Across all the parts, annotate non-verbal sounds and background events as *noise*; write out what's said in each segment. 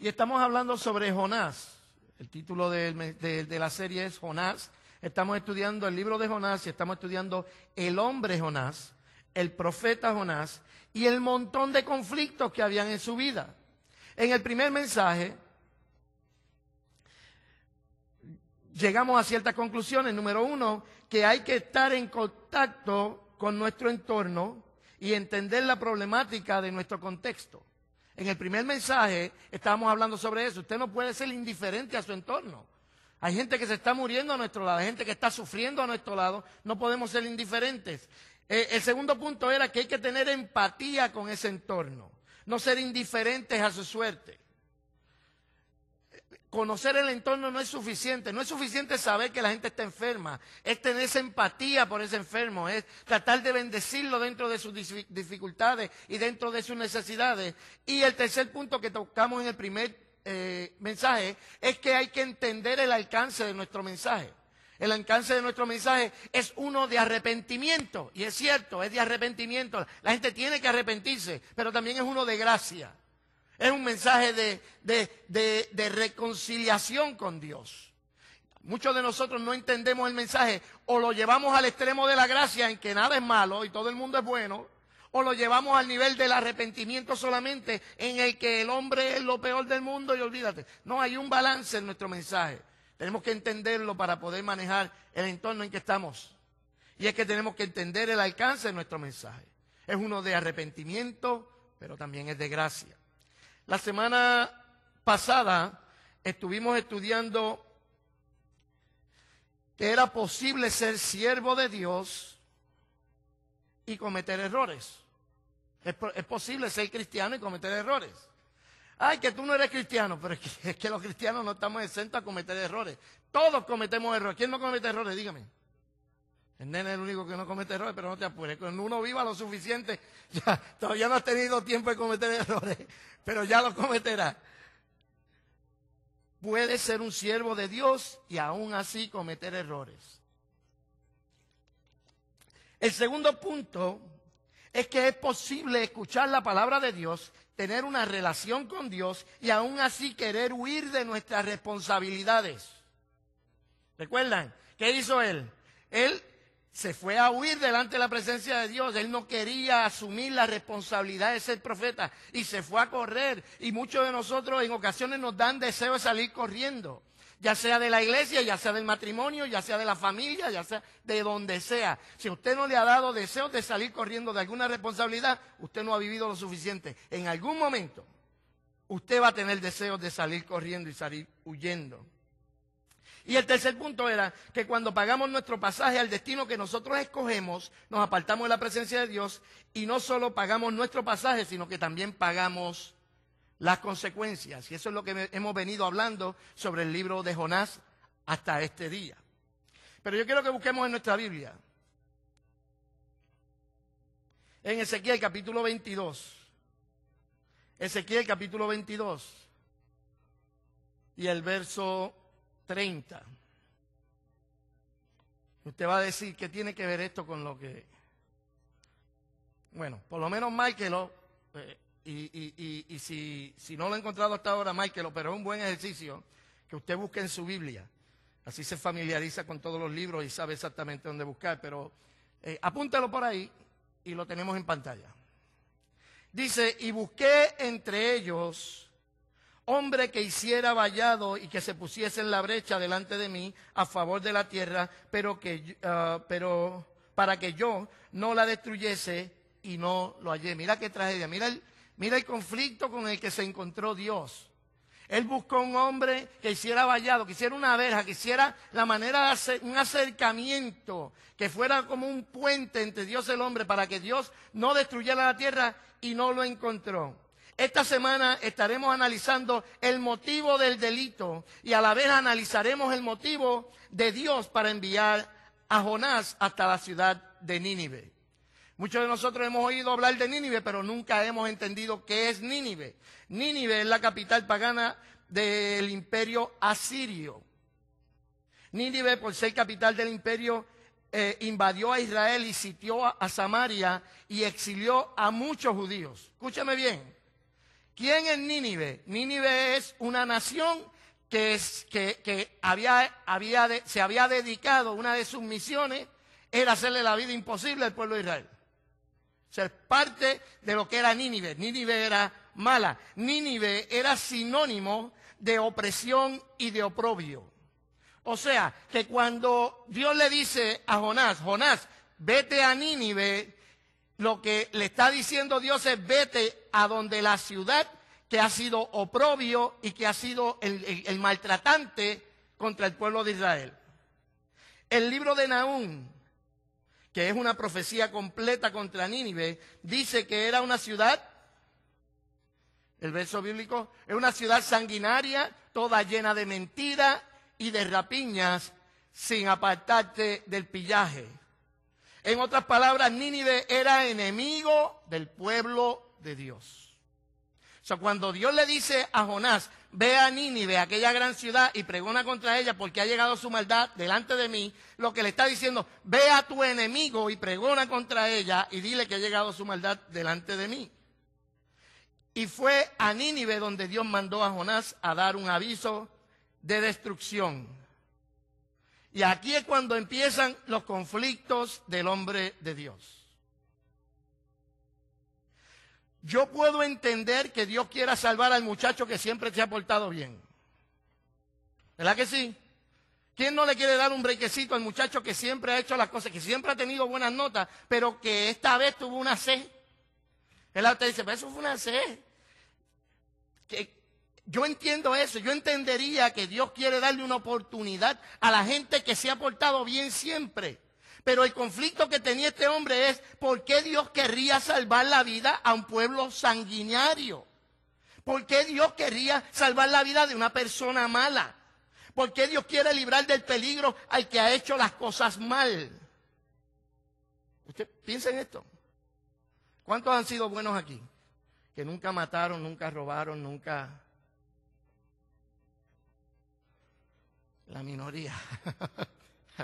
Y estamos hablando sobre Jonás. El título de, la serie es Jonás. Estamos estudiando el libro de Jonás y estamos estudiando el hombre Jonás, el profeta Jonás y el montón de conflictos que habían en su vida. En el primer mensaje llegamos a ciertas conclusiones. Número uno, que hay que estar en contacto con nuestro entorno y entender la problemática de nuestro contexto. En el primer mensaje estábamos hablando sobre eso. Usted no puede ser indiferente a su entorno. Hay gente que se está muriendo a nuestro lado, hay gente que está sufriendo a nuestro lado. No podemos ser indiferentes. Eh, el segundo punto era que hay que tener empatía con ese entorno, no ser indiferentes a su suerte. Conocer el entorno no es suficiente. No es suficiente saber que la gente está enferma. Es tener esa empatía por ese enfermo. Es tratar de bendecirlo dentro de sus dificultades y dentro de sus necesidades. Y el tercer punto que tocamos en el primer eh, mensaje es que hay que entender el alcance de nuestro mensaje. El alcance de nuestro mensaje es uno de arrepentimiento. Y es cierto, es de arrepentimiento. La gente tiene que arrepentirse, pero también es uno de gracia. Es un mensaje de, reconciliación con Dios. Muchos de nosotros no entendemos el mensaje o lo llevamos al extremo de la gracia en que nada es malo y todo el mundo es bueno, o lo llevamos al nivel del arrepentimiento solamente en el que el hombre es lo peor del mundo y olvídate. No, hay un balance en nuestro mensaje. Tenemos que entenderlo para poder manejar el entorno en que estamos. Y es que tenemos que entender el alcance de nuestro mensaje. Es uno de arrepentimiento, pero también es de gracia. La semana pasada estuvimos estudiando que era posible ser siervo de Dios y cometer errores. Es, posible ser cristiano y cometer errores. Ay, que tú no eres cristiano, pero es que, *laughs* es que los cristianos no estamos exentos a cometer errores. Todos cometemos errores. ¿Quién no comete errores? Dígame. El nene es el único que no comete errores, pero no te apures. Cuando uno viva lo suficiente, *laughs* ya, todavía no has tenido tiempo de cometer errores, *laughs* pero ya lo cometerá. Puede ser un siervo de Dios y aún así cometer errores. El segundo punto es que es posible escuchar la palabra de Dios, tener una relación con Dios y aún así querer huir de nuestras responsabilidades. ¿Recuerdan? ¿Qué hizo él? Él se fue a huir delante de la presencia de Dios. Él no quería asumir la responsabilidad de ser profeta y se fue a correr. Y muchos de nosotros en ocasiones nos dan deseo de salir corriendo, ya sea de la iglesia, ya sea del matrimonio, ya sea de la familia, ya sea de donde sea. Si usted no le ha dado deseos de salir corriendo de alguna responsabilidad, usted no ha vivido lo suficiente. En algún momento, usted va a tener deseos de salir corriendo y salir huyendo. Y el tercer punto era que cuando pagamos nuestro pasaje al destino que nosotros escogemos, nos apartamos de la presencia de Dios y no solo pagamos nuestro pasaje, sino que también pagamos las consecuencias. Y eso es lo que hemos venido hablando sobre el libro de Jonás hasta este día. Pero yo quiero que busquemos en nuestra Biblia, en Ezequiel capítulo 22. Ezequiel capítulo 22 y el verso 30. Usted va a decir, ¿qué tiene que ver esto con lo que... Bueno, por lo menos Michael, eh, y, si, no lo he encontrado hasta ahora, Michael, pero es un buen ejercicio que usted busque en su Biblia. Así se familiariza con todos los libros y sabe exactamente dónde buscar, pero eh, apúntalo por ahí y lo tenemos en pantalla. Dice, y busqué entre ellos hombre que hiciera vallado y que se pusiese en la brecha delante de mí a favor de la tierra, pero, que, ah, pero para que yo no la destruyese y no lo hallé. Mira qué tragedia, mira el, conflicto con el que se encontró Dios. Él buscó un hombre que hiciera vallado, que hiciera una verja, que hiciera la manera de un acercamiento, que fuera como un puente entre Dios y el hombre para que Dios no destruyera la tierra y no lo encontró. Esta semana estaremos analizando el motivo del delito y a la vez analizaremos el motivo de Dios para enviar a Jonás hasta la ciudad de Nínive. Muchos de nosotros hemos oído hablar de Nínive, pero nunca hemos entendido qué es Nínive. Nínive es la capital pagana del imperio asirio. Nínive, por ser capital del imperio, eh, invadió a Israel y sitió a, a Samaria y exilió a muchos judíos. Escúchame bien, ¿Quién es Nínive? Nínive es una nación que, se había dedicado, una de sus misiones era hacerle la vida imposible al pueblo de Israel. O Ser parte de lo que era Nínive. Nínive era mala. Nínive era sinónimo de opresión y de oprobio. O sea, que cuando Dios le dice a Jonás, Jonás, vete a Nínive lo que le está diciendo Dios es vete a donde la ciudad que ha sido oprobio y que ha sido el, maltratante contra el pueblo de Israel. El libro de Nahum, que es una profecía completa contra Nínive, dice que era una ciudad, el verso bíblico, es una ciudad sanguinaria, toda llena de mentiras y de rapiñas, sin apartarte del pillaje. En otras palabras, Nínive era enemigo del pueblo de Dios. O sea, cuando Dios le dice a Jonás, ve a Nínive, aquella gran ciudad, y pregona contra ella porque ha llegado su maldad delante de mí, lo que le está diciendo, ve a tu enemigo y pregona contra ella y dile que ha llegado su maldad delante de mí. Y fue a Nínive donde Dios mandó a Jonás a dar un aviso de destrucción. Y aquí es cuando empiezan los conflictos del hombre de Dios. Yo puedo entender que Dios quiera salvar al muchacho que siempre se ha portado bien. ¿Verdad que sí? ¿Quién no le quiere dar un brequecito al muchacho que siempre ha hecho las cosas, que siempre ha tenido buenas notas, pero que esta vez tuvo una C? El usted dice, pero pues eso fue una C. Yo entiendo eso, yo entendería que Dios quiere darle una oportunidad a la gente que se ha portado bien siempre. Pero el conflicto que tenía este hombre es por qué Dios querría salvar la vida a un pueblo sanguinario. ¿Por qué Dios querría salvar la vida de una persona mala? ¿Por qué Dios quiere librar del peligro al que ha hecho las cosas mal? Usted piensa en esto. ¿Cuántos han sido buenos aquí? Que nunca mataron, nunca robaron, nunca la minoría. *laughs*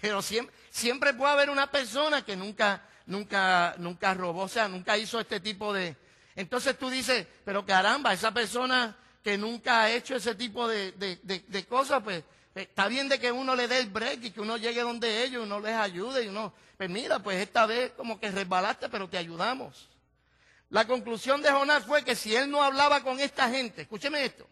Pero siempre, puede haber una persona que nunca, nunca, nunca robó, o sea, nunca hizo este tipo de... Entonces tú dices, pero caramba, esa persona que nunca ha hecho ese tipo de, de, de cosas, pues, pues está bien de que uno le dé el break y que uno llegue donde ellos, uno les ayude y uno, pues mira, pues esta vez como que resbalaste, pero te ayudamos. La conclusión de Jonás fue que si él no hablaba con esta gente, escúcheme esto,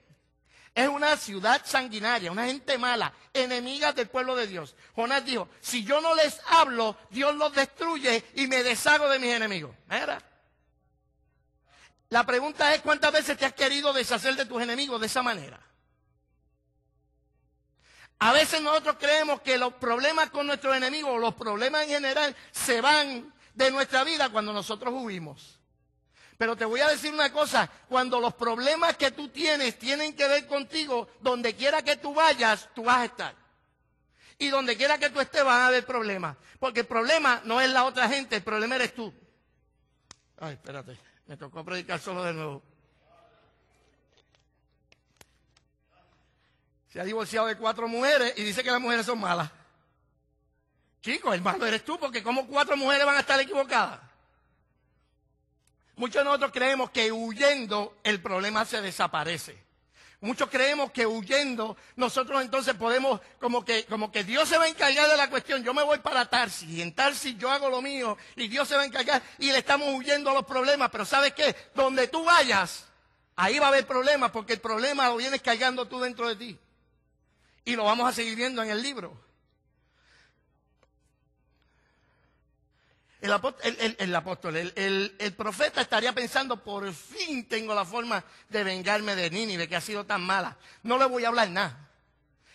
es una ciudad sanguinaria, una gente mala, enemiga del pueblo de Dios. Jonás dijo, si yo no les hablo, Dios los destruye y me deshago de mis enemigos. La pregunta es cuántas veces te has querido deshacer de tus enemigos de esa manera. A veces nosotros creemos que los problemas con nuestros enemigos, los problemas en general, se van de nuestra vida cuando nosotros huimos. Pero te voy a decir una cosa, cuando los problemas que tú tienes tienen que ver contigo, donde quiera que tú vayas, tú vas a estar. Y donde quiera que tú estés van a haber problemas. Porque el problema no es la otra gente, el problema eres tú. Ay, espérate, me tocó predicar solo de nuevo. Se ha divorciado de cuatro mujeres y dice que las mujeres son malas. el malo eres tú, porque como cuatro mujeres van a estar equivocadas. Muchos de nosotros creemos que huyendo el problema se desaparece. Muchos creemos que huyendo nosotros entonces podemos, como que, como que Dios se va a encargar de la cuestión. Yo me voy para Tarsi, y en Tarsi yo hago lo mío y Dios se va a encargar y le estamos huyendo a los problemas. Pero ¿sabes qué? Donde tú vayas, ahí va a haber problemas porque el problema lo vienes cargando tú dentro de ti. Y lo vamos a seguir viendo en el libro. el, apóstol, el, profeta estaría pensando, por fin tengo la forma de vengarme de de que ha sido tan mala. No le voy a hablar nada.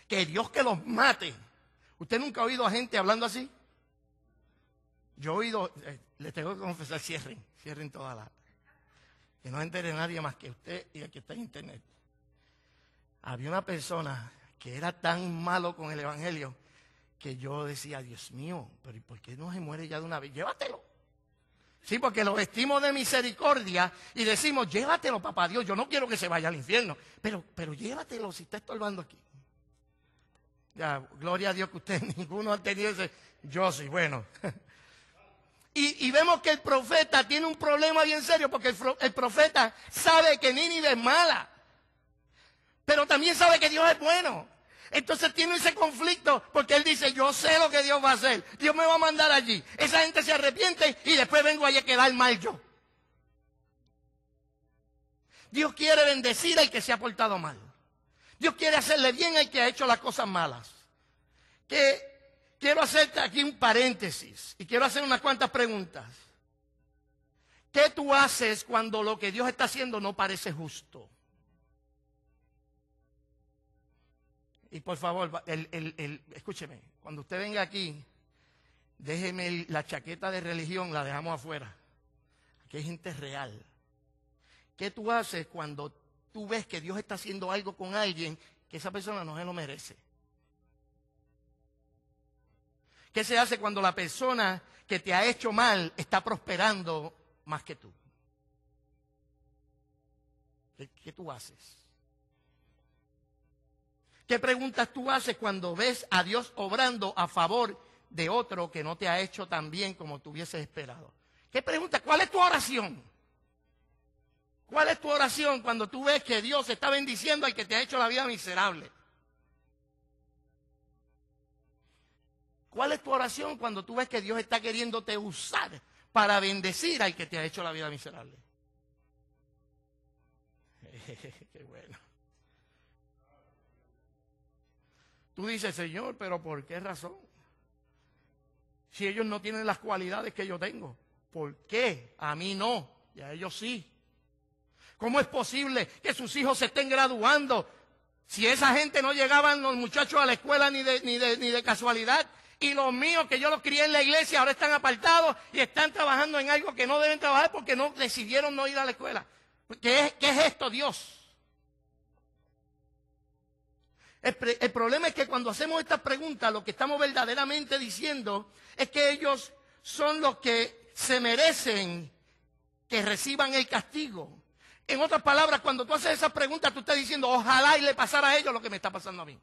Que Dios que los mate. ¿Usted nunca ha oído a gente hablando así? Yo he oído, eh, le les tengo que confesar, cierren, cierren toda la... Que no entere nadie más que usted y el que está en internet. Había una persona que era tan malo con el Evangelio que yo decía, Dios mío, pero ¿y por qué no se muere ya de una vez? Llévatelo. Sí, porque lo vestimos de misericordia y decimos, llévatelo, papá Dios, yo no quiero que se vaya al infierno, pero, pero llévatelo si está estorbando aquí. Ya, gloria a Dios que usted *laughs* ninguno ha tenido ese, yo soy bueno. *laughs* Y, vemos que el profeta tiene un problema bien serio porque el, profeta sabe que Nínive es mala, pero también sabe que Dios es bueno. Entonces tiene ese conflicto porque él dice, yo sé lo que Dios va a hacer, Dios me va a mandar allí. Esa gente se arrepiente y después vengo allí a quedar mal yo. Dios quiere bendecir al que se ha portado mal. Dios quiere hacerle bien al que ha hecho las cosas malas. Que quiero hacerte aquí un paréntesis y quiero hacer unas cuantas preguntas. ¿Qué tú haces cuando lo que Dios está haciendo no parece justo? Y por favor, el, escúcheme, cuando usted venga aquí, déjeme la chaqueta de religión, la dejamos afuera. Aquí hay gente real. ¿Qué tú haces cuando tú ves que Dios está haciendo algo con alguien que esa persona no se lo merece? ¿Qué se hace cuando la persona que te ha hecho mal está prosperando más que tú? qué tú haces? ¿Qué preguntas tú haces cuando ves a Dios obrando a favor de otro que no te ha hecho tan bien como tú hubieses esperado? ¿Qué pregunta? ¿Cuál es tu oración? ¿Cuál es tu oración cuando tú ves que Dios está bendiciendo al que te ha hecho la vida miserable? ¿Cuál es tu oración cuando tú ves que Dios está queriéndote usar para bendecir al que te ha hecho la vida miserable? *laughs* Tú dices, Señor, pero ¿por qué razón? Si ellos no tienen las cualidades que yo tengo, ¿por qué? A mí no, y a ellos sí. ¿Cómo es posible que sus hijos se estén graduando? Si esa gente no llegaban los muchachos a la escuela ni de, ni de, casualidad, y los míos que yo los crié en la iglesia ahora están apartados y están trabajando en algo que no deben trabajar porque no decidieron no ir a la escuela. ¿Qué es, qué es esto, Dios? El, problema es que cuando hacemos estas preguntas, lo que estamos verdaderamente diciendo es que ellos son los que se merecen que reciban el castigo. En otras palabras, cuando tú haces esas preguntas, tú estás diciendo, ojalá y le pasara a ellos lo que me está pasando a mí.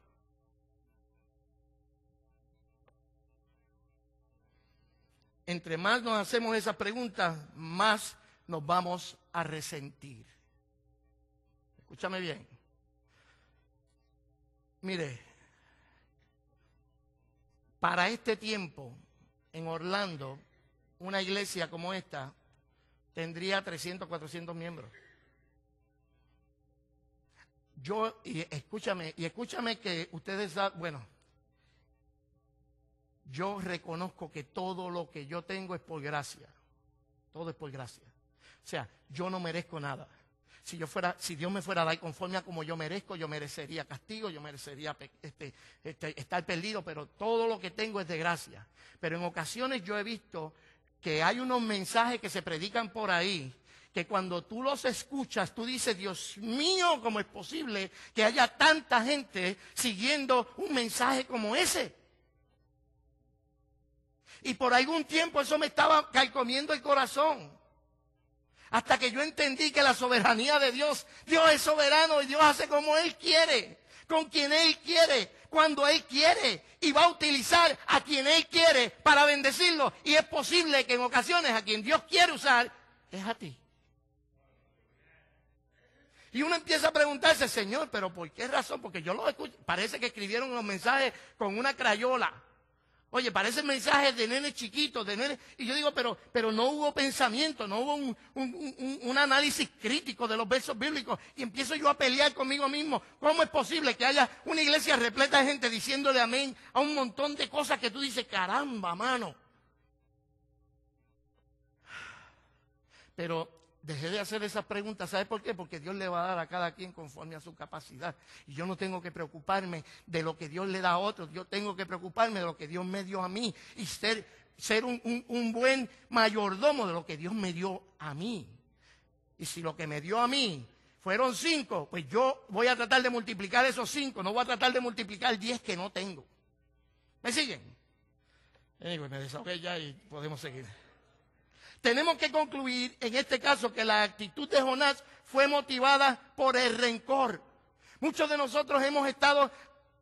Entre más nos hacemos esas preguntas, más nos vamos a resentir. Escúchame bien. Mire, para este tiempo en Orlando, una iglesia como esta tendría 300, 400 miembros. Yo, y escúchame, y escúchame que ustedes, bueno, yo reconozco que todo lo que yo tengo es por gracia. Todo es por gracia. O sea, yo no merezco nada. Si, yo fuera, si Dios me fuera a dar conforme a como yo merezco, yo merecería castigo, yo merecería este, este, estar perdido, pero todo lo que tengo es de gracia. Pero en ocasiones yo he visto que hay unos mensajes que se predican por ahí, que cuando tú los escuchas, tú dices, Dios mío, ¿cómo es posible que haya tanta gente siguiendo un mensaje como ese? Y por algún tiempo eso me estaba calcomiendo el corazón hasta que yo entendí que la soberanía de Dios, Dios es soberano y Dios hace como Él quiere, con quien Él quiere, cuando Él quiere, y va a utilizar a quien Él quiere para bendecirlo. Y es posible que en ocasiones a quien Dios quiere usar es a ti. Y uno empieza a preguntarse, Señor, pero ¿por qué razón? Porque yo lo escucho, parece que escribieron los mensajes con una crayola. Oye, parece mensaje de nenes chiquitos, de nenes. Y yo digo, pero, pero no hubo pensamiento, no hubo un, un, análisis crítico de los versos bíblicos. Y empiezo yo a pelear conmigo mismo. ¿Cómo es posible que haya una iglesia repleta de gente diciéndole amén a un montón de cosas que tú dices, caramba, mano? Pero dejé de hacer esas preguntas. ¿Sabe por qué? Porque Dios le va a dar a cada quien conforme a su capacidad. Y yo no tengo que preocuparme de lo que Dios le da a otros. Yo tengo que preocuparme de lo que Dios me dio a mí y ser, ser un, buen mayordomo de lo que Dios me dio a mí. Y si lo que me dio a mí fueron cinco, pues yo voy a tratar de multiplicar esos cinco. No voy a tratar de multiplicar diez que no tengo. ¿Me siguen? me desahogué ya y podemos seguir tenemos que concluir en este caso que la actitud de Jonás fue motivada por el rencor. Muchos de nosotros hemos estado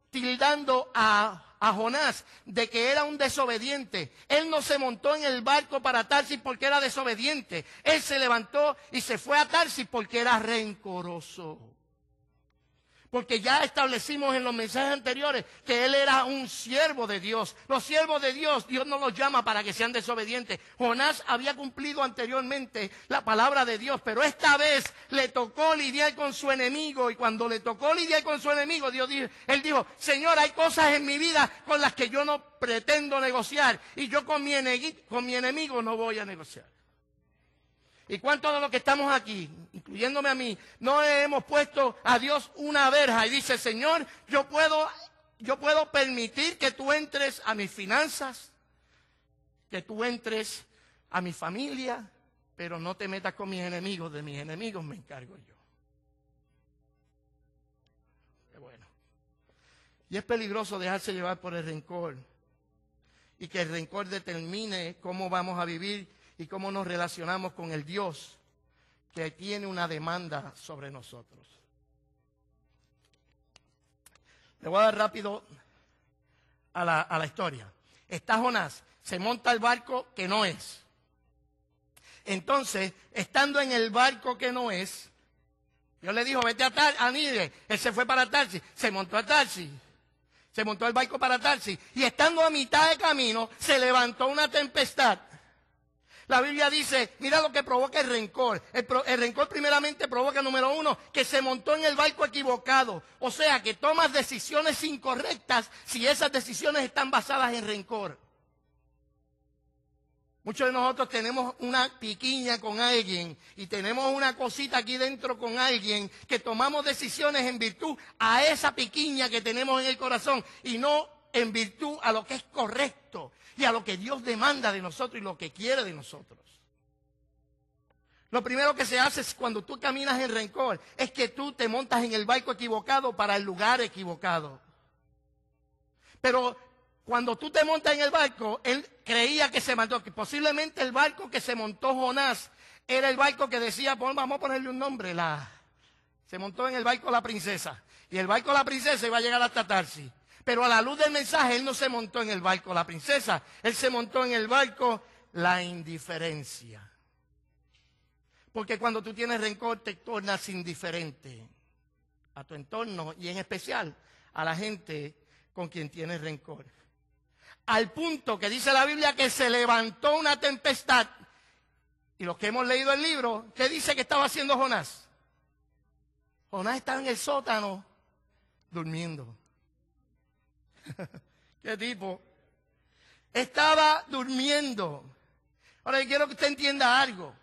tildando a, Jonás de que era un desobediente. Él no se montó en el barco para Tarsis porque era desobediente. Él se levantó y se fue a Tarsis porque era rencoroso. Porque ya establecimos en los mensajes anteriores que él era un siervo de Dios. Los siervos de Dios, Dios no los llama para que sean desobedientes. Jonás había cumplido anteriormente la palabra de Dios, pero esta vez le tocó lidiar con su enemigo. Y cuando le tocó lidiar con su enemigo, Dios dijo, él dijo, Señor, hay cosas en mi vida con las que yo no pretendo negociar. Y yo con mi enemigo no voy a negociar. ¿Y cuántos de los que estamos aquí, incluyéndome a mí, no hemos puesto a Dios una verja y dice, Señor, yo puedo, yo puedo permitir que tú entres a mis finanzas, que tú entres a mi familia, pero no te metas con mis enemigos, de mis enemigos me encargo yo. bueno. Y es peligroso dejarse llevar por el rencor y que el rencor determine cómo vamos a vivir y cómo nos relacionamos con el Dios que tiene una demanda sobre nosotros. Le voy a dar rápido a la, historia. Está Jonás, se monta el barco que no es. Entonces, estando en el barco que no es, Dios le dijo, vete a, Tar Él se fue para Tarsi, se montó a Tarsi. Se montó el barco para Tarsi. Y estando a mitad de camino, se levantó una tempestad la Biblia dice, mira lo que provoca el rencor. El, rencor primeramente provoca, número uno, que se montó en el barco equivocado. O sea, que tomas decisiones incorrectas si esas decisiones están basadas en rencor. Muchos de nosotros tenemos una piquiña con alguien y tenemos una cosita aquí dentro con alguien que tomamos decisiones en virtud a esa piquiña que tenemos en el corazón y no en virtud a lo que es correcto y a lo que Dios demanda de nosotros y lo que quiere de nosotros. Lo primero que se hace es cuando tú caminas en rencor, es que tú te montas en el barco equivocado para el lugar equivocado. Pero cuando tú te montas en el barco, él creía que se mandó, que posiblemente el barco que se montó Jonás era el barco que decía, vamos a ponerle un nombre, se montó en el barco la princesa. Y el barco la princesa iba a llegar hasta Tarsi. Pero a la luz del mensaje, él no se montó en el barco la princesa, él se montó en el barco la indiferencia. Porque cuando tú tienes rencor te tornas indiferente a tu entorno y en especial a la gente con quien tienes rencor. Al punto que dice la Biblia que se levantó una tempestad. Y los que hemos leído el libro, ¿qué dice que estaba haciendo Jonás? Jonás estaba en el sótano durmiendo. *laughs* ¿Qué tipo? Estaba durmiendo. Ahora quiero que usted entienda algo.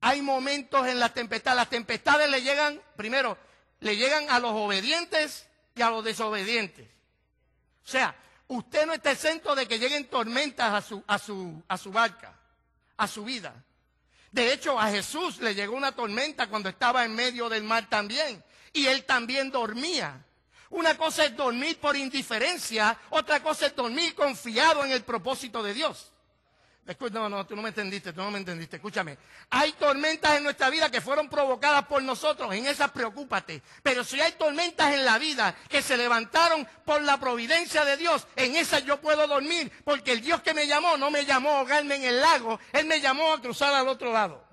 Hay momentos en las tempestades. Las tempestades le llegan, primero, le llegan a los obedientes y a los desobedientes. O sea, usted no está exento de que lleguen tormentas a su, a su barca, a su vida. De hecho, a Jesús le llegó una tormenta cuando estaba en medio del mar también. Y él también dormía. Una cosa es dormir por indiferencia, otra cosa es dormir confiado en el propósito de Dios. No, no, tú no me entendiste, tú no me entendiste. Escúchame. Hay tormentas en nuestra vida que fueron provocadas por nosotros. En esas preocúpate. Pero si hay tormentas en la vida que se levantaron por la providencia de Dios, en esas yo puedo dormir. Porque el Dios que me llamó no me llamó a ahogarme en el lago. Él me llamó a cruzar al otro lado.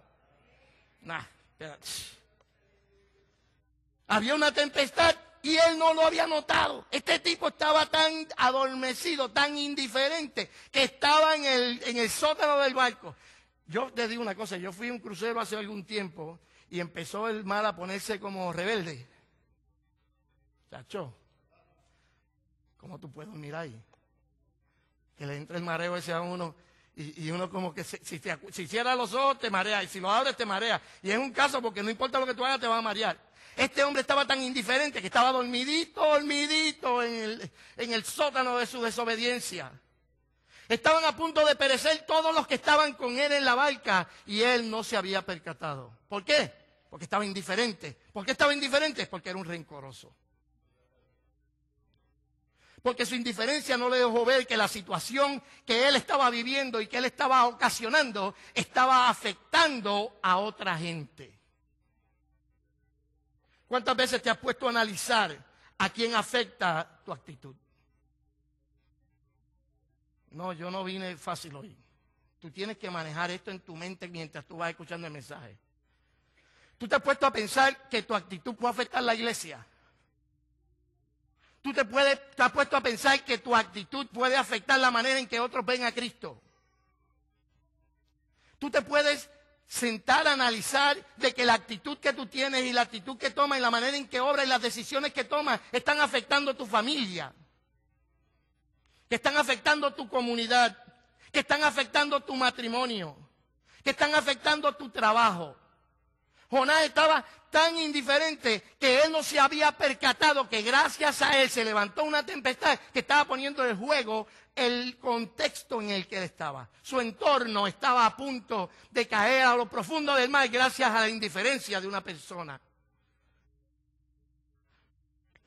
Nah, espérate. Había una tempestad y él no lo había notado. Este tipo estaba tan adormecido, tan indiferente, que estaba en el, sótano del barco. Yo te digo una cosa, yo fui a un crucero hace algún tiempo y empezó el mal a ponerse como rebelde. Chacho, ¿cómo tú puedes dormir ahí? Que le entre el mareo ese a uno y, uno como que si, te, si los ojos te marea y si lo abres te marea. Y es un caso porque no importa lo que tú hagas te va a marear. Este hombre estaba tan indiferente que estaba dormidito, dormidito en el, sótano de su desobediencia. Estaban a punto de perecer todos los que estaban con él en la barca y él no se había percatado. ¿Por qué? Porque estaba indiferente. ¿Por qué estaba indiferente? Porque era un rencoroso. Porque su indiferencia no le dejó ver que la situación que él estaba viviendo y que él estaba ocasionando estaba afectando a otra gente. ¿Cuántas veces te has puesto a analizar a quién afecta tu actitud? No, yo no vine fácil hoy. Tú tienes que manejar esto en tu mente mientras tú vas escuchando el mensaje. Tú te has puesto a pensar que tu actitud puede afectar la iglesia. Tú te, puedes, te has puesto a pensar que tu actitud puede afectar la manera en que otros ven a Cristo. Tú te puedes sentar a analizar de que la actitud que tú tienes y la actitud que tomas y la manera en que obras y las decisiones que tomas están afectando a tu familia, que están afectando a tu comunidad, que están afectando a tu matrimonio, que están afectando a tu trabajo. Jonás estaba tan indiferente que él no se había percatado que gracias a él se levantó una tempestad que estaba poniendo en juego el contexto en el que él estaba. Su entorno estaba a punto de caer a lo profundo del mar gracias a la indiferencia de una persona.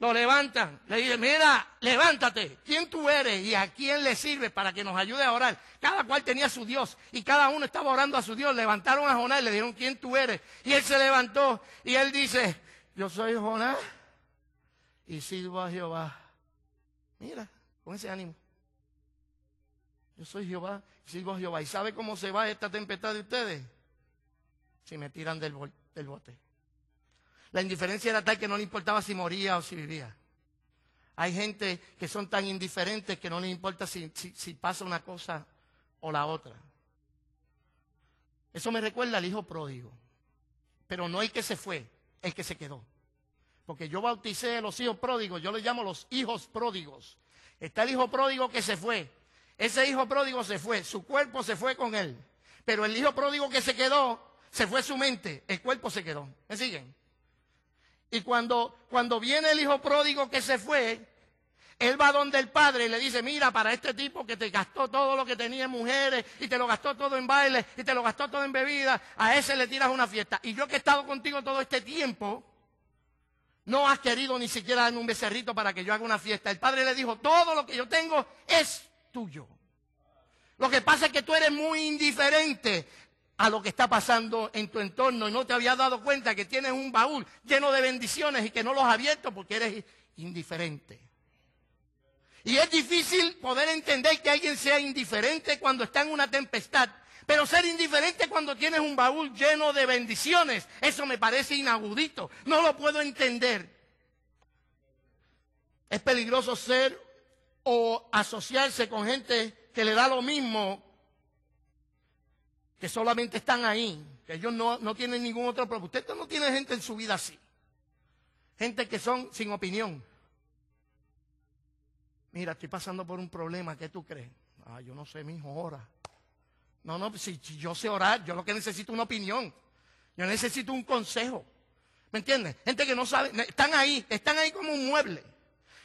Lo levantan, le dicen, mira, levántate, ¿quién tú eres y a quién le sirve para que nos ayude a orar? Cada cual tenía su Dios y cada uno estaba orando a su Dios. Levantaron a Jonás y le dijeron, ¿quién tú eres? Y él se levantó y él dice, yo soy Jonás y sirvo a Jehová. Mira, con ese ánimo. Yo soy Jehová, sigo a Jehová. ¿Y sabe cómo se va esta tempestad de ustedes? Si me tiran del, bote. La indiferencia era tal que no le importaba si moría o si vivía. Hay gente que son tan indiferentes que no les importa si, pasa una cosa o la otra. Eso me recuerda al hijo pródigo. Pero no el que se fue, el que se quedó. Porque yo bauticé a los hijos pródigos, yo los llamo los hijos pródigos. Está el hijo pródigo que se fue, ese hijo pródigo se fue, su cuerpo se fue con él. Pero el hijo pródigo que se quedó, se fue su mente, el cuerpo se quedó. ¿Me siguen? Y cuando, viene el hijo pródigo que se fue, él va donde el padre y le dice, mira, para este tipo que te gastó todo lo que tenía en mujeres y te lo gastó todo en bailes, y te lo gastó todo en bebidas, a ese le tiras una fiesta. Y yo que he estado contigo todo este tiempo, no has querido ni siquiera darme un becerrito para que yo haga una fiesta. El padre le dijo, todo lo que yo tengo es tuyo. Lo que pasa es que tú eres muy indiferente a lo que está pasando en tu entorno y no te habías dado cuenta que tienes un baúl lleno de bendiciones y que no los has abierto porque eres indiferente. Y es difícil poder entender que alguien sea indiferente cuando está en una tempestad, pero ser indiferente cuando tienes un baúl lleno de bendiciones, eso me parece inagudito, no lo puedo entender. Es peligroso ser o asociarse con gente que le da lo mismo, que solamente están ahí, que ellos no, tienen ningún otro problema. Usted no tiene gente en su vida así. Gente que son sin opinión. Mira, estoy pasando por un problema, ¿qué tú crees? Ah, yo no sé, mijo, ora. No, no, si, si yo sé orar, yo lo que necesito es una opinión. Yo necesito un consejo. ¿Me entiendes? Gente que no sabe, están ahí, están ahí como un mueble,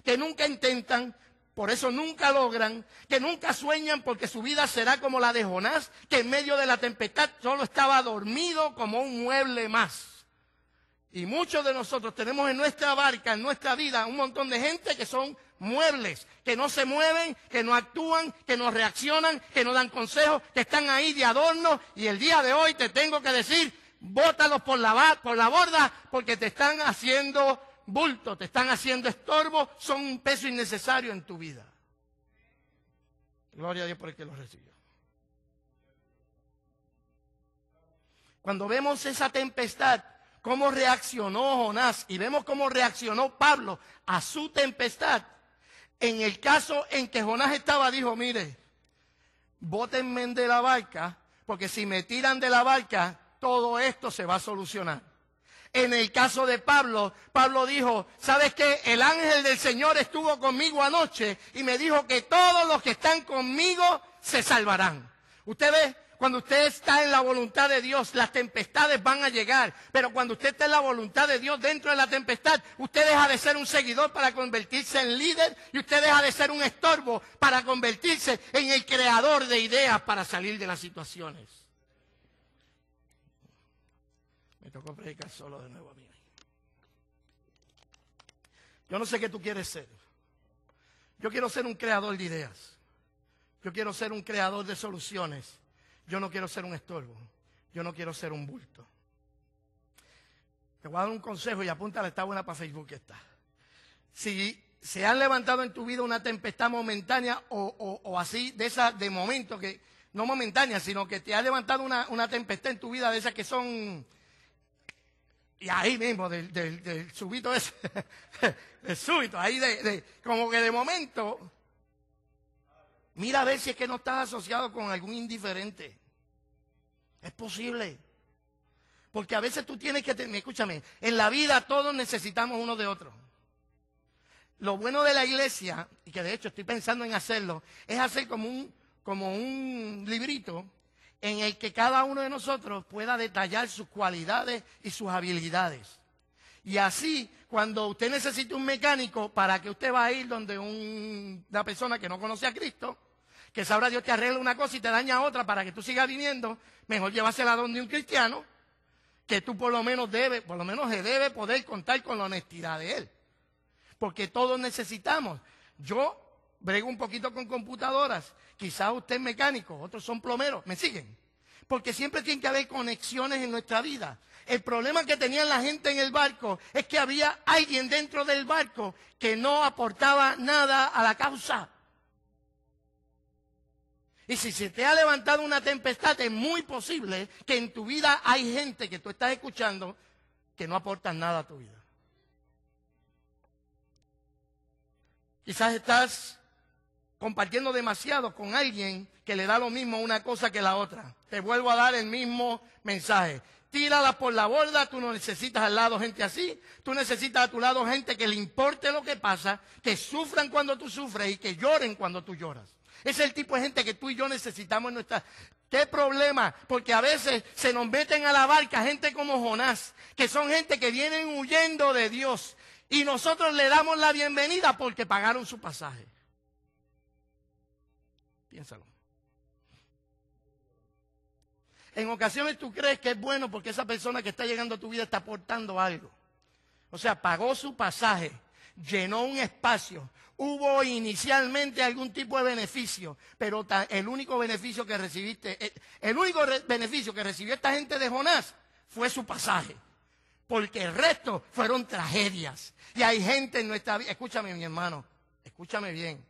que nunca intentan, por eso nunca logran, que nunca sueñan porque su vida será como la de Jonás, que en medio de la tempestad solo estaba dormido como un mueble más. Y muchos de nosotros tenemos en nuestra barca, en nuestra vida, un montón de gente que son muebles, que no se mueven, que no actúan, que no reaccionan, que no dan consejos, que están ahí de adorno. Y el día de hoy te tengo que decir, bótalos por la, por la borda porque te están haciendo bulto, te están haciendo estorbo, son un peso innecesario en tu vida. Gloria a Dios por el que los recibió. Cuando vemos esa tempestad, cómo reaccionó Jonás y vemos cómo reaccionó Pablo a su tempestad, en el caso en que Jonás estaba, dijo, mire, bótenme de la barca, porque si me tiran de la barca, todo esto se va a solucionar. En el caso de Pablo, Pablo dijo, ¿sabes qué? El ángel del Señor estuvo conmigo anoche y me dijo que todos los que están conmigo se salvarán. Usted ve, cuando usted está en la voluntad de Dios, las tempestades van a llegar. Pero cuando usted está en la voluntad de Dios dentro de la tempestad, usted deja de ser un seguidor para convertirse en líder y usted deja de ser un estorbo para convertirse en el creador de ideas para salir de las situaciones solo de nuevo a Yo no sé qué tú quieres ser. Yo quiero ser un creador de ideas. Yo quiero ser un creador de soluciones. Yo no quiero ser un estorbo. Yo no quiero ser un bulto. Te voy a dar un consejo y apúntale, está buena para Facebook esta. Si se han levantado en tu vida una tempestad momentánea o, así, de esa de momento que, no momentánea, sino que te ha levantado una tempestad en tu vida de esas que son y ahí mismo, del, del, súbito ese, *laughs* el súbito, ahí de, como que de momento, mira a ver si es que no estás asociado con algún indiferente. Es posible. Porque a veces tú tienes que, escúchame, en la vida todos necesitamos uno de otro. Lo bueno de la iglesia, y que de hecho estoy pensando en hacerlo, es hacer como un, como un librito en el que cada uno de nosotros pueda detallar sus cualidades y sus habilidades. Y así, cuando usted necesite un mecánico, ¿para que usted va a ir donde una persona que no conoce a Cristo? Que sabrá Dios te arregla una cosa y te daña otra para que tú sigas viniendo. Mejor llévasela donde un cristiano, que tú por lo menos debe, por lo menos se debe poder contar con la honestidad de él. Porque todos necesitamos. Yo brego un poquito con computadoras Quizás usted es mecánico, otros son plomeros. ¿Me siguen? Porque siempre tiene que haber conexiones en nuestra vida. El problema que tenía la gente en el barco es que había alguien dentro del barco que no aportaba nada a la causa. Y si se te ha levantado una tempestad, es muy posible que en tu vida hay gente que tú estás escuchando que no aporta nada a tu vida. Quizás estás compartiendo demasiado con alguien que le da lo mismo una cosa que la otra. Te vuelvo a dar el mismo mensaje. Tírala por la borda, tú no necesitas al lado gente así, tú necesitas a tu lado gente que le importe lo que pasa, que sufran cuando tú sufres y que lloren cuando tú lloras. Es el tipo de gente que tú y yo necesitamos en nuestra... ¿Qué problema? Porque a veces se nos meten a la barca gente como Jonás, que son gente que vienen huyendo de Dios y nosotros le damos la bienvenida porque pagaron su pasaje. En ocasiones tú crees que es bueno porque esa persona que está llegando a tu vida está aportando algo. O sea, pagó su pasaje, llenó un espacio. Hubo inicialmente algún tipo de beneficio, pero el único beneficio que recibiste, eh, el único beneficio que recibió esta gente de Jonás fue su pasaje. Porque el resto fueron tragedias. Y hay gente en nuestra vida, escúchame mi hermano, escúchame bien.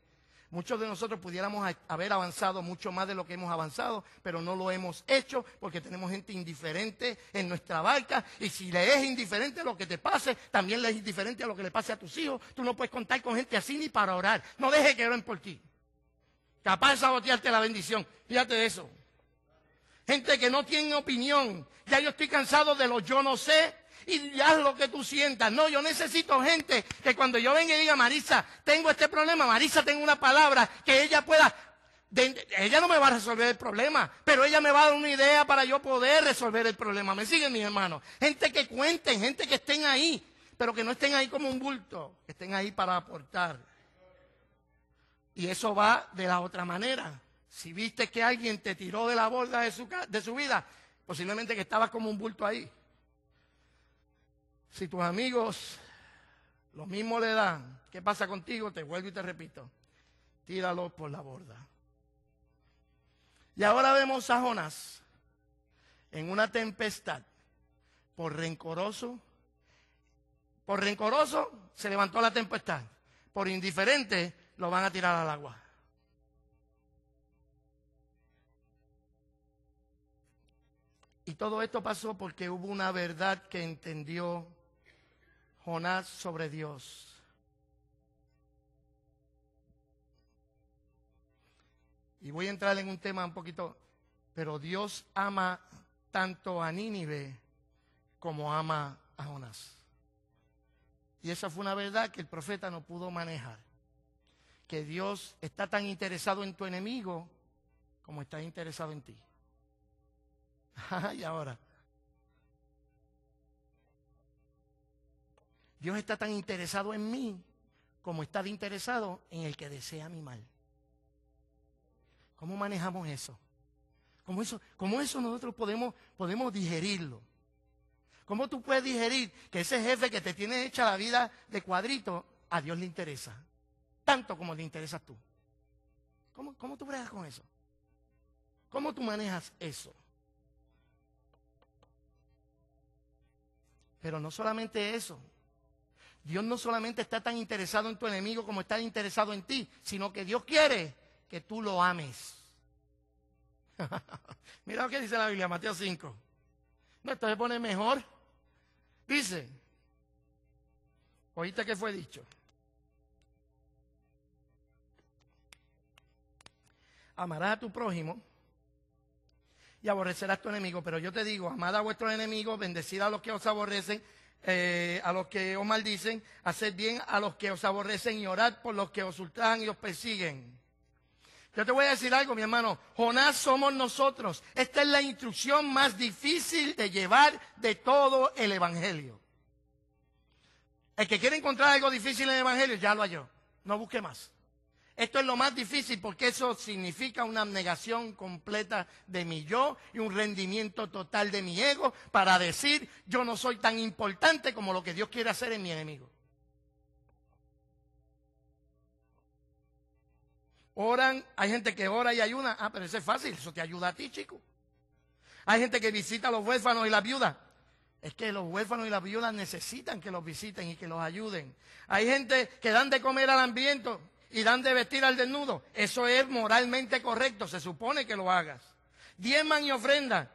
Muchos de nosotros pudiéramos haber avanzado mucho más de lo que hemos avanzado, pero no lo hemos hecho porque tenemos gente indiferente en nuestra barca y si le es indiferente a lo que te pase, también le es indiferente a lo que le pase a tus hijos. Tú no puedes contar con gente así ni para orar. No dejes que oren por ti. Capaz de sabotearte la bendición. Fíjate de eso. Gente que no tiene opinión. Ya yo estoy cansado de los yo no sé y haz lo que tú sientas. No, yo necesito gente que cuando yo venga y diga, Marisa, tengo este problema, Marisa, tengo una palabra, que ella pueda... ella no me va a resolver el problema, pero ella me va a dar una idea para yo poder resolver el problema. ¿Me siguen, mis hermanos? Gente que cuenten, gente que estén ahí, pero que no estén ahí como un bulto, que estén ahí para aportar. Y eso va de la otra manera. Si viste que alguien te tiró de la borda de su, de su vida, posiblemente que estabas como un bulto ahí. Si tus amigos lo mismo le dan, ¿qué pasa contigo? Te vuelvo y te repito, tíralo por la borda. Y ahora vemos a Jonás en una tempestad por rencoroso. Por rencoroso se levantó la tempestad. Por indiferente lo van a tirar al agua. Y todo esto pasó porque hubo una verdad que entendió Jonás sobre Dios. Y voy a entrar en un tema un poquito, pero Dios ama tanto a Nínive como ama a Jonás. Y esa fue una verdad que el profeta no pudo manejar. Que Dios está tan interesado en tu enemigo como está interesado en ti. *laughs* y ahora, Dios está tan interesado en mí como está interesado en el que desea mi mal. ¿Cómo manejamos eso? ¿Cómo eso, eso nosotros podemos, podemos digerirlo? ¿Cómo tú puedes digerir que ese jefe que te tiene hecha la vida de cuadrito, a Dios le interesa? Tanto como le interesas tú. ¿Cómo, cómo tú bregas con eso? ¿Cómo tú manejas eso? Pero no solamente eso, Dios no solamente está tan interesado en tu enemigo como está interesado en ti, sino que Dios quiere que tú lo ames. *laughs* Mira lo que dice la Biblia, Mateo 5. No, esto se pone mejor. Dice, oíste que fue dicho. Amarás a tu prójimo y aborrecerás a tu enemigo. Pero yo te digo, amad a vuestros enemigo, bendecid a los que os aborrecen, eh, a los que os maldicen, haced bien a los que os aborrecen y orad por los que os ultrajan y os persiguen. Yo te voy a decir algo, mi hermano. Jonás somos nosotros. Esta es la instrucción más difícil de llevar de todo el Evangelio. El que quiere encontrar algo difícil en el Evangelio, ya lo halló. No busque más. Esto es lo más difícil porque eso significa una abnegación completa de mi yo y un rendimiento total de mi ego para decir yo no soy tan importante como lo que Dios quiere hacer en mi enemigo. Oran, hay gente que ora y ayuna. Ah, pero eso es fácil, eso te ayuda a ti, chico. Hay gente que visita a los huérfanos y las viudas. Es que los huérfanos y las viudas necesitan que los visiten y que los ayuden. Hay gente que dan de comer al ambiente y dan de vestir al desnudo. Eso es moralmente correcto, se supone que lo hagas. man y ofrenda.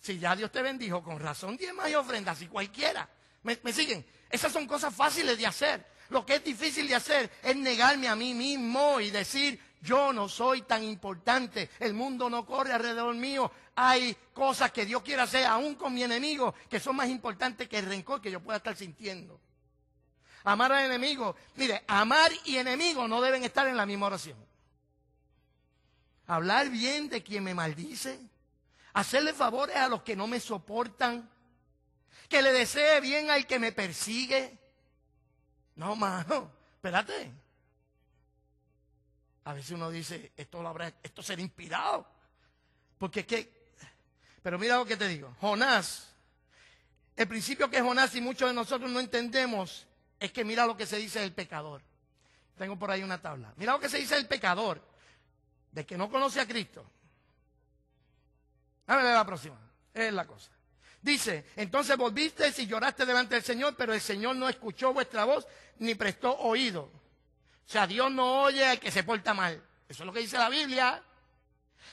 Si ya Dios te bendijo, con razón dieman y ofrenda, si cualquiera. ¿Me, siguen? Esas son cosas fáciles de hacer. Lo que es difícil de hacer es negarme a mí mismo y decir, yo no soy tan importante, el mundo no corre alrededor mío, hay cosas que Dios quiere hacer aún con mi enemigo que son más importantes que el rencor que yo pueda estar sintiendo amar al enemigo. Mire, amar y enemigo no deben estar en la misma oración. Hablar bien de quien me maldice, hacerle favores a los que no me soportan, que le desee bien al que me persigue. No, mano, espérate. A veces uno dice, esto lo habrá, esto será inspirado. Porque es que, pero mira lo que te digo, Jonás, el principio que Jonás y muchos de nosotros no entendemos es que mira lo que se dice del pecador. Tengo por ahí una tabla. Mira lo que se dice del pecador, de que no conoce a Cristo. A la próxima. Es la cosa. Dice, entonces volviste y lloraste delante del Señor, pero el Señor no escuchó vuestra voz ni prestó oído. O sea, Dios no oye al que se porta mal. Eso es lo que dice la Biblia.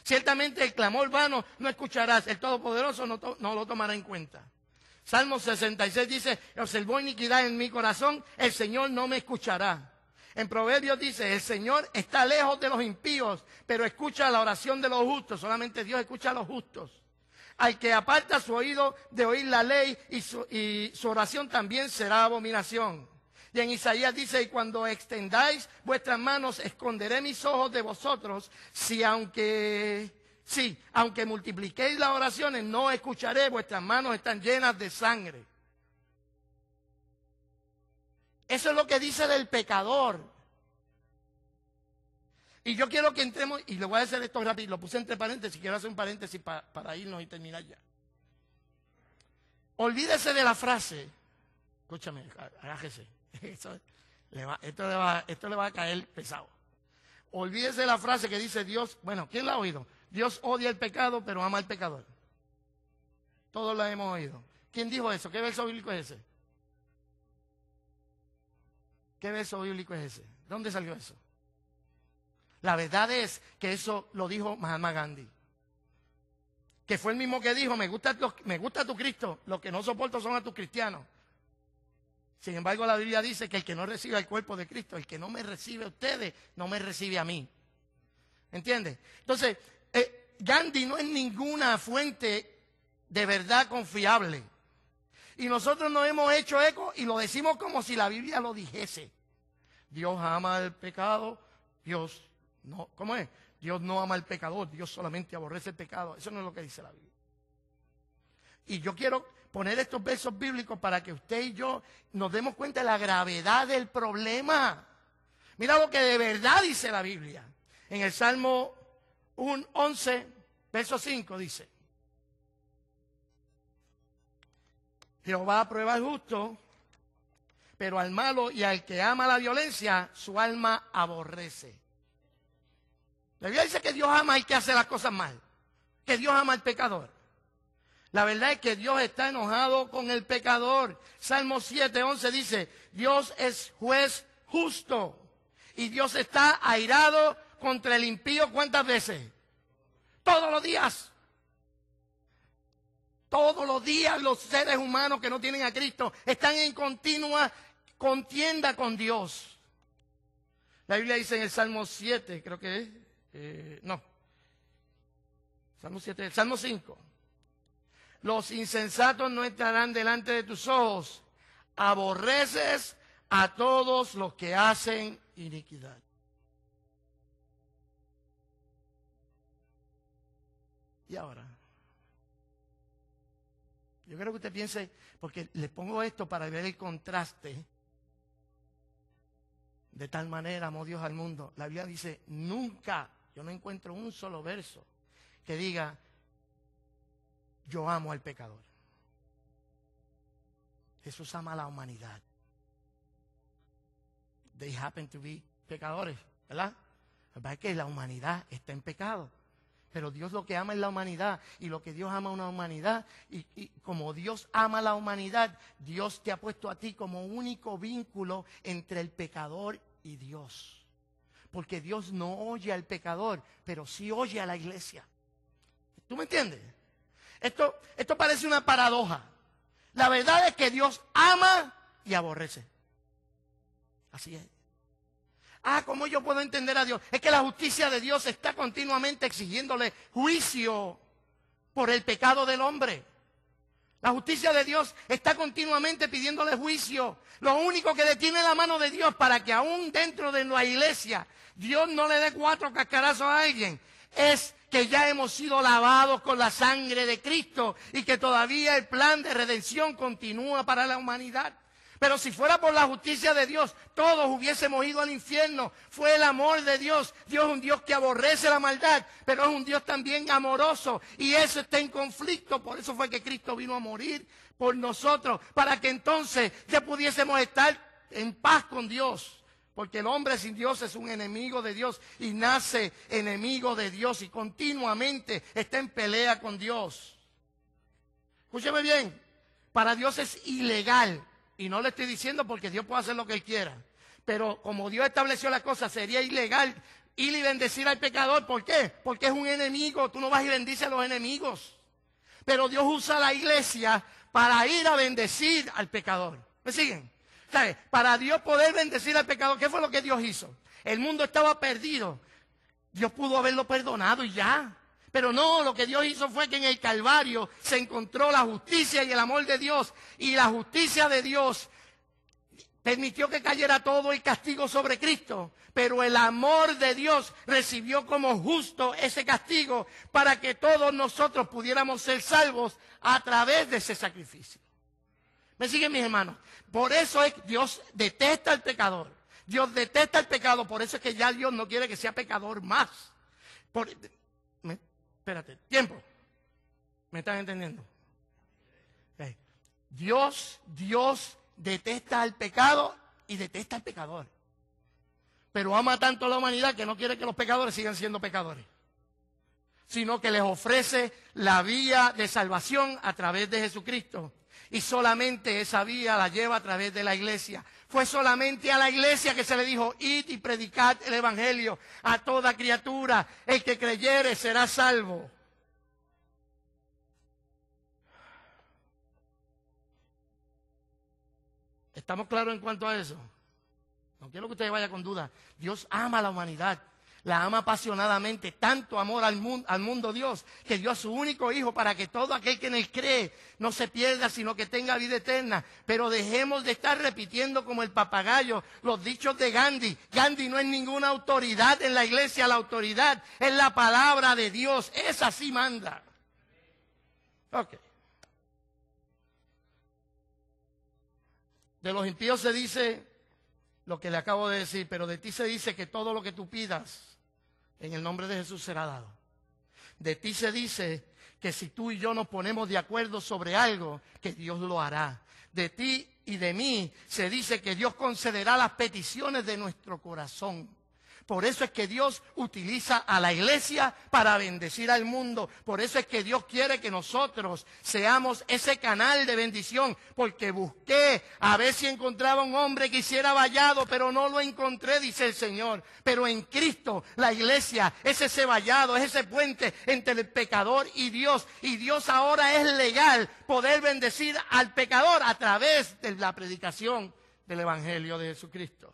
Ciertamente el clamor vano no escucharás, el Todopoderoso no lo tomará en cuenta. Salmo 66 dice, observó iniquidad en mi corazón, el Señor no me escuchará. En Proverbios dice, el Señor está lejos de los impíos, pero escucha la oración de los justos. Solamente Dios escucha a los justos. Al que aparta su oído de oír la ley y su, oración también será abominación. Y en Isaías dice, y cuando extendáis vuestras manos, esconderé mis ojos de vosotros, si aunque Sí, aunque multipliquéis las oraciones, no escucharé, vuestras manos están llenas de sangre. Eso es lo que dice del pecador. Y yo quiero que entremos, y le voy a hacer esto rápido, lo puse entre paréntesis, quiero hacer un paréntesis para irnos y terminar ya. Olvídese de la frase, escúchame, agájese, *laughs* esto le va, esto le va a caer pesado. Olvídese de la frase que dice Dios, bueno, ¿quién la ha oído? Dios odia el pecado, pero ama al pecador. Todos lo hemos oído. ¿Quién dijo eso? ¿Qué verso bíblico es ese? ¿Qué verso bíblico es ese? ¿Dónde salió eso? La verdad es que eso lo dijo Mahatma Gandhi. Que fue el mismo que dijo, me gusta, tu Cristo, los que no soporto son a tus cristianos. Sin embargo, la Biblia dice que el que no recibe el cuerpo de Cristo, el que no me recibe a ustedes, no me recibe a mí. ¿Entiendes? Entonces, eh, Gandhi no es ninguna fuente de verdad confiable. Y nosotros nos hemos hecho eco y lo decimos como si la Biblia lo dijese. Dios ama el pecado, Dios no, ¿cómo es? Dios no ama al pecador, Dios solamente aborrece el pecado. Eso no es lo que dice la Biblia. Y yo quiero poner estos versos bíblicos para que usted y yo nos demos cuenta de la gravedad del problema. Mira lo que de verdad dice la Biblia. En el Salmo un 11, verso 5 dice. Jehová aprueba el justo, pero al malo y al que ama la violencia, su alma aborrece. La Biblia dice que Dios ama al que hace las cosas mal, que Dios ama al pecador. La verdad es que Dios está enojado con el pecador. Salmo 7:11 dice, Dios es juez justo y Dios está airado contra el impío cuántas veces? Todos los días. Todos los días los seres humanos que no tienen a Cristo están en continua contienda con Dios. La Biblia dice en el Salmo 7, creo que eh, no, Salmo 7, el Salmo 5. Los insensatos no estarán delante de tus ojos. Aborreces a todos los que hacen iniquidad. ¿Y ahora? Yo creo que usted piense, porque le pongo esto para ver el contraste. De tal manera amó Dios al mundo. La Biblia dice, nunca, yo no encuentro un solo verso que diga, yo amo al pecador. Jesús ama a la humanidad. They happen to be pecadores, ¿verdad? que la humanidad está en pecado. Pero Dios lo que ama es la humanidad y lo que Dios ama es una humanidad. Y, como Dios ama a la humanidad, Dios te ha puesto a ti como único vínculo entre el pecador y Dios. Porque Dios no oye al pecador, pero sí oye a la iglesia. ¿Tú me entiendes? Esto, esto parece una paradoja. La verdad es que Dios ama y aborrece. Así es. Ah, ¿cómo yo puedo entender a Dios? Es que la justicia de Dios está continuamente exigiéndole juicio por el pecado del hombre. La justicia de Dios está continuamente pidiéndole juicio. Lo único que detiene la mano de Dios para que aún dentro de la iglesia Dios no le dé cuatro cascarazos a alguien es que ya hemos sido lavados con la sangre de Cristo y que todavía el plan de redención continúa para la humanidad. Pero si fuera por la justicia de Dios, todos hubiésemos ido al infierno. Fue el amor de Dios. Dios es un Dios que aborrece la maldad, pero es un Dios también amoroso. Y eso está en conflicto. Por eso fue que Cristo vino a morir por nosotros, para que entonces ya pudiésemos estar en paz con Dios. Porque el hombre sin Dios es un enemigo de Dios y nace enemigo de Dios y continuamente está en pelea con Dios. Escúcheme bien, para Dios es ilegal y no le estoy diciendo porque Dios puede hacer lo que Él quiera. Pero como Dios estableció la cosa, sería ilegal ir y bendecir al pecador. ¿Por qué? Porque es un enemigo. Tú no vas y bendices a los enemigos. Pero Dios usa la iglesia para ir a bendecir al pecador. ¿Me siguen? ¿Sabes? Para Dios poder bendecir al pecador, ¿qué fue lo que Dios hizo? El mundo estaba perdido. Dios pudo haberlo perdonado y ya. Pero no, lo que Dios hizo fue que en el Calvario se encontró la justicia y el amor de Dios. Y la justicia de Dios permitió que cayera todo el castigo sobre Cristo. Pero el amor de Dios recibió como justo ese castigo para que todos nosotros pudiéramos ser salvos a través de ese sacrificio. ¿Me siguen mis hermanos? Por eso es que Dios detesta al pecador. Dios detesta el pecado, por eso es que ya Dios no quiere que sea pecador más. Espérate, tiempo. ¿Me estás entendiendo? Dios, Dios detesta al pecado y detesta al pecador. Pero ama tanto a la humanidad que no quiere que los pecadores sigan siendo pecadores, sino que les ofrece la vía de salvación a través de Jesucristo. Y solamente esa vía la lleva a través de la iglesia. Fue solamente a la iglesia que se le dijo, id y predicad el Evangelio a toda criatura. El que creyere será salvo. ¿Estamos claros en cuanto a eso? No quiero que ustedes vaya con duda. Dios ama a la humanidad. La ama apasionadamente, tanto amor al mundo, Dios, que dio a su único hijo para que todo aquel que en él cree no se pierda, sino que tenga vida eterna. Pero dejemos de estar repitiendo como el papagayo los dichos de Gandhi. Gandhi no es ninguna autoridad en la iglesia, la autoridad es la palabra de Dios. Esa sí manda. Ok. De los impíos se dice lo que le acabo de decir, pero de ti se dice que todo lo que tú pidas en el nombre de Jesús será dado. De ti se dice que si tú y yo nos ponemos de acuerdo sobre algo, que Dios lo hará. De ti y de mí se dice que Dios concederá las peticiones de nuestro corazón. Por eso es que Dios utiliza a la iglesia para bendecir al mundo. Por eso es que Dios quiere que nosotros seamos ese canal de bendición. Porque busqué a ver si encontraba un hombre que hiciera vallado, pero no lo encontré, dice el Señor. Pero en Cristo, la iglesia, es ese vallado, es ese puente entre el pecador y Dios. Y Dios ahora es legal poder bendecir al pecador a través de la predicación del Evangelio de Jesucristo.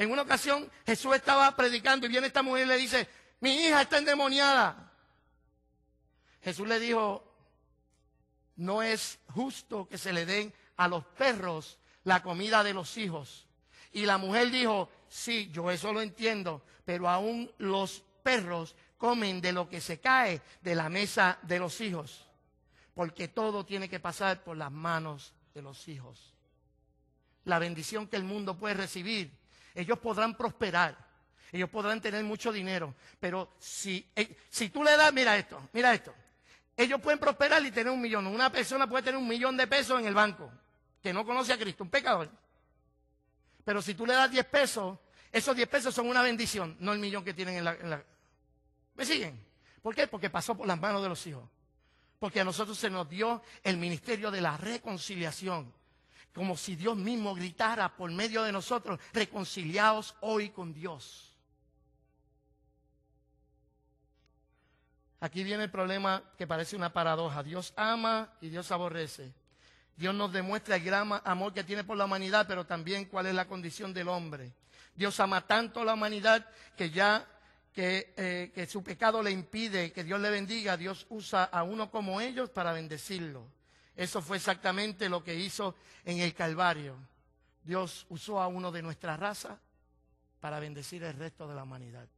En una ocasión Jesús estaba predicando y viene esta mujer y le dice, mi hija está endemoniada. Jesús le dijo, no es justo que se le den a los perros la comida de los hijos. Y la mujer dijo, sí, yo eso lo entiendo, pero aún los perros comen de lo que se cae de la mesa de los hijos, porque todo tiene que pasar por las manos de los hijos. La bendición que el mundo puede recibir ellos podrán prosperar, ellos podrán tener mucho dinero, pero eh, si, tú le das, mira esto, mira esto. Ellos pueden prosperar y tener un millón. Una persona puede tener un millón de pesos en el banco, que no conoce a Cristo, un pecador. Pero si tú le das diez pesos, esos diez pesos son una bendición, no el millón que tienen en la... ¿Me siguen? ¿Por qué? Porque pasó por las manos de los hijos. Porque a nosotros se nos dio el ministerio de la reconciliación como si Dios mismo gritara por medio de nosotros, reconciliados hoy con Dios. Aquí viene el problema que parece una paradoja. Dios ama y Dios aborrece. Dios nos demuestra el gran amor que tiene por la humanidad, pero también cuál es la condición del hombre. Dios ama tanto a la humanidad que ya que, eh, que su pecado le impide que Dios le bendiga, Dios usa a uno como ellos para bendecirlo. Eso fue exactamente lo que hizo en el Calvario. Dios usó a uno de nuestra raza para bendecir el resto de la humanidad.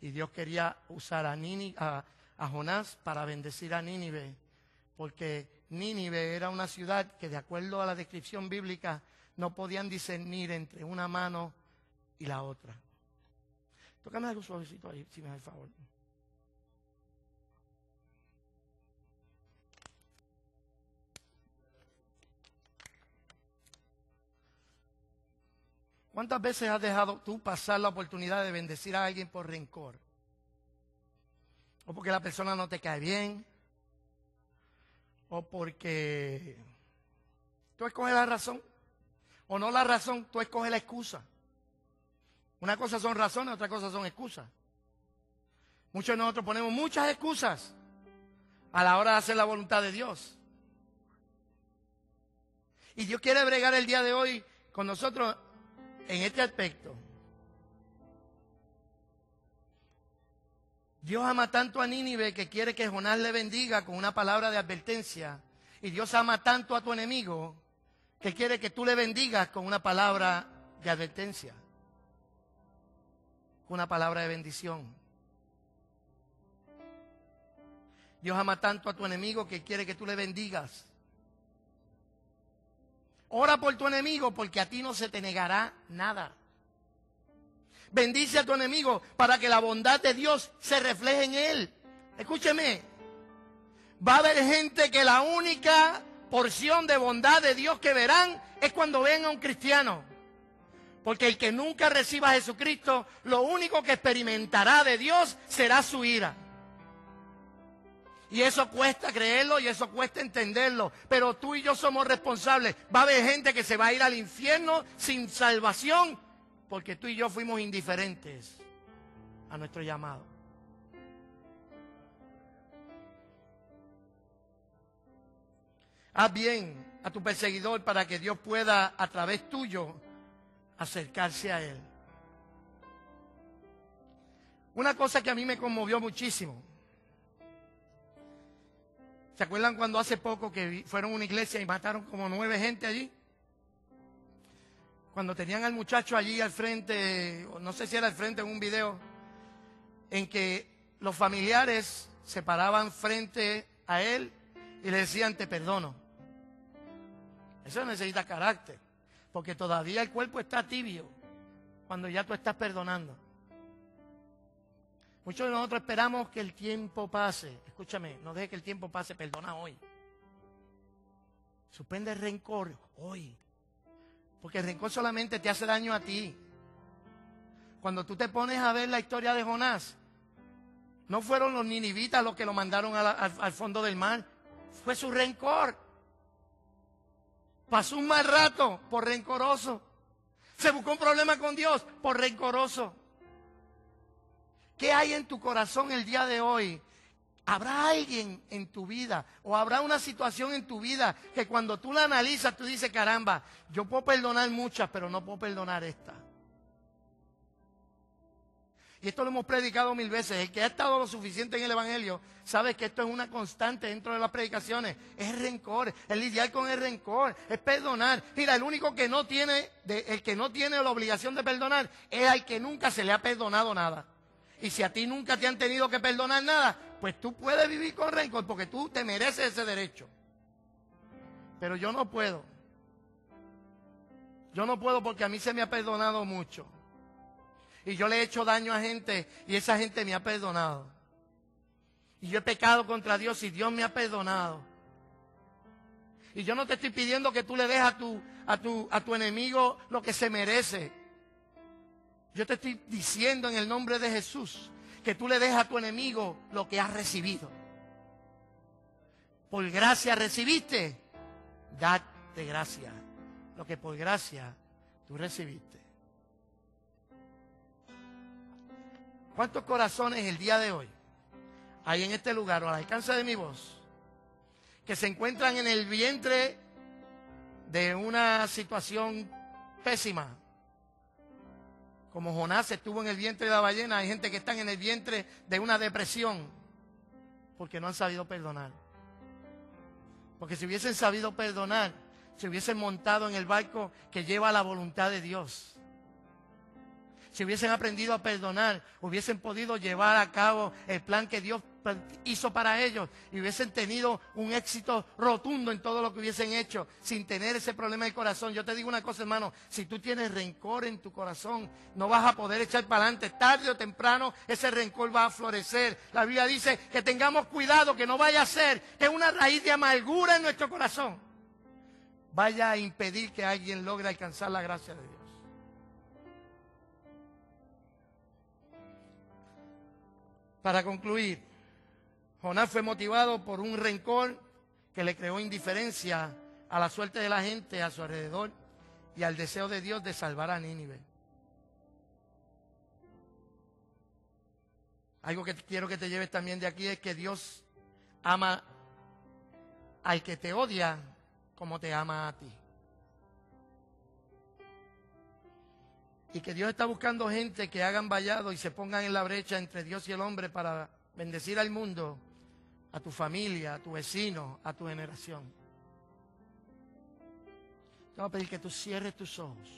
Y Dios quería usar a, Jonás para bendecir a Nínive, porque Nínive era una ciudad que de acuerdo a la descripción bíblica no podían discernir entre una mano y la otra. Tócame algo suavecito ahí, si me da el favor. ¿Cuántas veces has dejado tú pasar la oportunidad de bendecir a alguien por rencor? O porque la persona no te cae bien. O porque tú escoges la razón. O no la razón, tú escoges la excusa. Una cosa son razones, otra cosa son excusas. Muchos de nosotros ponemos muchas excusas a la hora de hacer la voluntad de Dios. Y Dios quiere bregar el día de hoy con nosotros en este aspecto. Dios ama tanto a Nínive que quiere que Jonás le bendiga con una palabra de advertencia. Y Dios ama tanto a tu enemigo que quiere que tú le bendigas con una palabra de advertencia. con Una palabra de bendición. Dios ama tanto a tu enemigo que quiere que tú le bendigas Ora por tu enemigo porque a ti no se te negará nada. Bendice a tu enemigo para que la bondad de Dios se refleje en él. Escúcheme, va a haber gente que la única porción de bondad de Dios que verán es cuando ven a un cristiano. Porque el que nunca reciba a Jesucristo, lo único que experimentará de Dios será su ira. Y eso cuesta creerlo y eso cuesta entenderlo. Pero tú y yo somos responsables. Va a haber gente que se va a ir al infierno sin salvación porque tú y yo fuimos indiferentes a nuestro llamado. Haz bien a tu perseguidor para que Dios pueda a través tuyo acercarse a Él. Una cosa que a mí me conmovió muchísimo ¿Se acuerdan cuando hace poco que fueron a una iglesia y mataron como nueve gente allí? Cuando tenían al muchacho allí al frente, no sé si era al frente en un video, en que los familiares se paraban frente a él y le decían, te perdono. Eso necesita carácter, porque todavía el cuerpo está tibio cuando ya tú estás perdonando. Muchos de nosotros esperamos que el tiempo pase. Escúchame, no deje que el tiempo pase, perdona hoy. Suspende el rencor hoy. Porque el rencor solamente te hace daño a ti. Cuando tú te pones a ver la historia de Jonás, no fueron los ninivitas los que lo mandaron al fondo del mar, fue su rencor. Pasó un mal rato por rencoroso. Se buscó un problema con Dios por rencoroso. ¿Qué hay en tu corazón el día de hoy? ¿Habrá alguien en tu vida o habrá una situación en tu vida que cuando tú la analizas tú dices, caramba, yo puedo perdonar muchas, pero no puedo perdonar esta? Y esto lo hemos predicado mil veces. El que ha estado lo suficiente en el Evangelio Sabes que esto es una constante dentro de las predicaciones. Es rencor, es lidiar con el rencor, es perdonar. Mira, el único que no tiene, el que no tiene la obligación de perdonar es el que nunca se le ha perdonado nada. Y si a ti nunca te han tenido que perdonar nada, pues tú puedes vivir con rencor porque tú te mereces ese derecho. Pero yo no puedo. Yo no puedo porque a mí se me ha perdonado mucho. Y yo le he hecho daño a gente y esa gente me ha perdonado. Y yo he pecado contra Dios y Dios me ha perdonado. Y yo no te estoy pidiendo que tú le dejes a a tu enemigo lo que se merece. Yo te estoy diciendo en el nombre de Jesús que tú le dejas a tu enemigo lo que has recibido. Por gracia recibiste, date gracia. Lo que por gracia tú recibiste. ¿Cuántos corazones el día de hoy hay en este lugar o al alcance de mi voz que se encuentran en el vientre de una situación pésima, como Jonás estuvo en el vientre de la ballena, hay gente que están en el vientre de una depresión porque no han sabido perdonar. Porque si hubiesen sabido perdonar, se hubiesen montado en el barco que lleva la voluntad de Dios. Si hubiesen aprendido a perdonar, hubiesen podido llevar a cabo el plan que Dios hizo para ellos y hubiesen tenido un éxito rotundo en todo lo que hubiesen hecho sin tener ese problema del corazón. Yo te digo una cosa, hermano, si tú tienes rencor en tu corazón, no vas a poder echar para adelante. Tarde o temprano ese rencor va a florecer. La Biblia dice que tengamos cuidado, que no vaya a ser que una raíz de amargura en nuestro corazón vaya a impedir que alguien logre alcanzar la gracia de Dios. Para concluir, Jonás fue motivado por un rencor que le creó indiferencia a la suerte de la gente a su alrededor y al deseo de Dios de salvar a Nínive. Algo que quiero que te lleves también de aquí es que Dios ama al que te odia como te ama a ti. Y que Dios está buscando gente que hagan vallado y se pongan en la brecha entre Dios y el hombre para bendecir al mundo a tu familia, a tu vecino, a tu generación. Te voy a pedir que tú cierres tus ojos,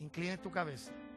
inclines tu cabeza.